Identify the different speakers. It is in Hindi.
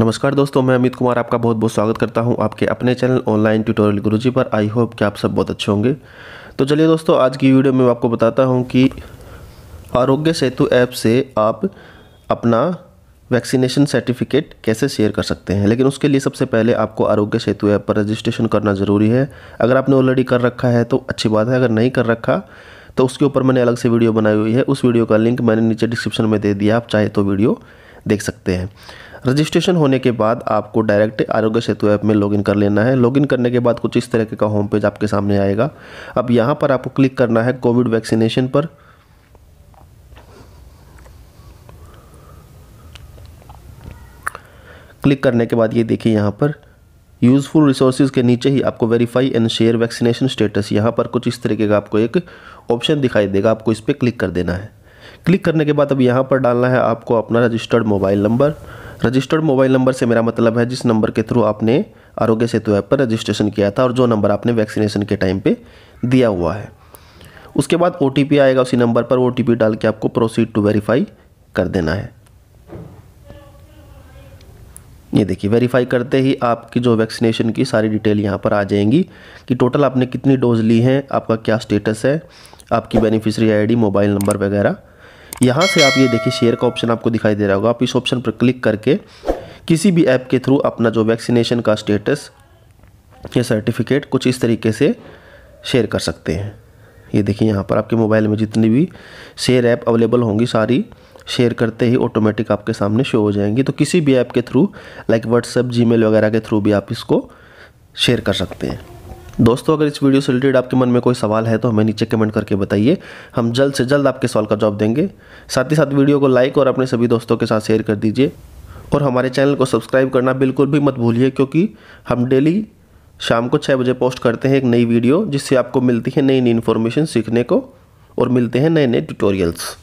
Speaker 1: नमस्कार दोस्तों मैं अमित कुमार आपका बहुत बहुत स्वागत करता हूं आपके अपने चैनल ऑनलाइन ट्यूटोरियल गुरुजी पर आई होप कि आप सब बहुत अच्छे होंगे तो चलिए दोस्तों आज की वीडियो में आपको बताता हूं कि आरोग्य सेतु ऐप से आप अपना वैक्सीनेशन सर्टिफिकेट कैसे शेयर कर सकते हैं लेकिन उसके लिए सबसे पहले आपको आरोग्य सेतु ऐप पर रजिस्ट्रेशन करना ज़रूरी है अगर आपने ऑलरेडी कर रखा है तो अच्छी बात है अगर नहीं कर रखा तो उसके ऊपर मैंने अलग से वीडियो बनाई हुई है उस वीडियो का लिंक मैंने नीचे डिस्क्रिप्शन में दे दिया आप चाहे तो वीडियो देख सकते हैं रजिस्ट्रेशन होने के बाद आपको डायरेक्ट आरोग्य सेतु ऐप में लॉगिन कर लेना है लॉगिन करने के बाद कुछ इस तरह का होम पेज आपके सामने आएगा अब यहाँ पर आपको क्लिक करना है कोविड वैक्सीनेशन पर क्लिक करने के बाद ये देखिए यहाँ पर यूज़फुल रिसोर्सेज के नीचे ही आपको verify and share vaccination status यहाँ पर कुछ इस तरीके का आपको एक ऑप्शन दिखाई देगा आपको इस पर क्लिक कर देना है क्लिक करने के बाद अब यहाँ पर डालना है आपको अपना registered mobile number registered mobile number से मेरा मतलब है जिस नंबर के थ्रू आपने आरोग्य सेतु ऐप पर रजिस्ट्रेशन किया था और जो नंबर आपने वैक्सीनेशन के टाइम पे दिया हुआ है उसके बाद ओ आएगा उसी नंबर पर ओ डाल के आपको प्रोसीड टू वेरीफाई कर देना है ये देखिए वेरीफाई करते ही आपकी जो वैक्सीनेशन की सारी डिटेल यहाँ पर आ जाएंगी कि टोटल आपने कितनी डोज ली हैं आपका क्या स्टेटस है आपकी बेनिफिशरी आईडी मोबाइल नंबर वगैरह यहाँ से आप ये देखिए शेयर का ऑप्शन आपको दिखाई दे रहा होगा आप इस ऑप्शन पर क्लिक करके किसी भी ऐप के थ्रू अपना जो वैक्सीनेशन का स्टेटस या सर्टिफिकेट कुछ इस तरीके से शेयर कर सकते हैं ये देखिए यहाँ पर आपके मोबाइल में जितनी भी शेयर ऐप अवेलेबल होंगी सारी शेयर करते ही ऑटोमेटिक आपके सामने शो हो जाएंगी तो किसी भी ऐप के थ्रू लाइक व्हाट्सएप जी वगैरह के थ्रू भी आप इसको शेयर कर सकते हैं दोस्तों अगर इस वीडियो से रिलेटेड आपके मन में कोई सवाल है तो हमें नीचे कमेंट करके बताइए हम जल्द से जल्द आपके सवाल का जवाब देंगे साथ ही साथ वीडियो को लाइक और अपने सभी दोस्तों के साथ शेयर कर दीजिए और हमारे चैनल को सब्सक्राइब करना बिल्कुल भी मत भूलिए क्योंकि हम डेली शाम को छः बजे पोस्ट करते हैं एक नई वीडियो जिससे आपको मिलती है नई नई इन्फॉर्मेशन सीखने को और मिलते हैं नए नए ट्यूटोरियल्स